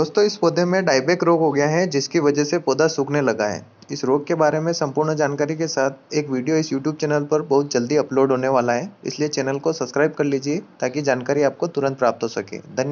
दोस्तों इस पौधे में डायबेक रोग हो गया है जिसकी वजह से पौधा सूखने लगा है इस रोग के बारे में संपूर्ण जानकारी के साथ एक वीडियो इस यूट्यूब चैनल पर बहुत जल्दी अपलोड होने वाला है इसलिए चैनल को सब्सक्राइब कर लीजिए ताकि जानकारी आपको तुरंत प्राप्त हो सके धन्यवाद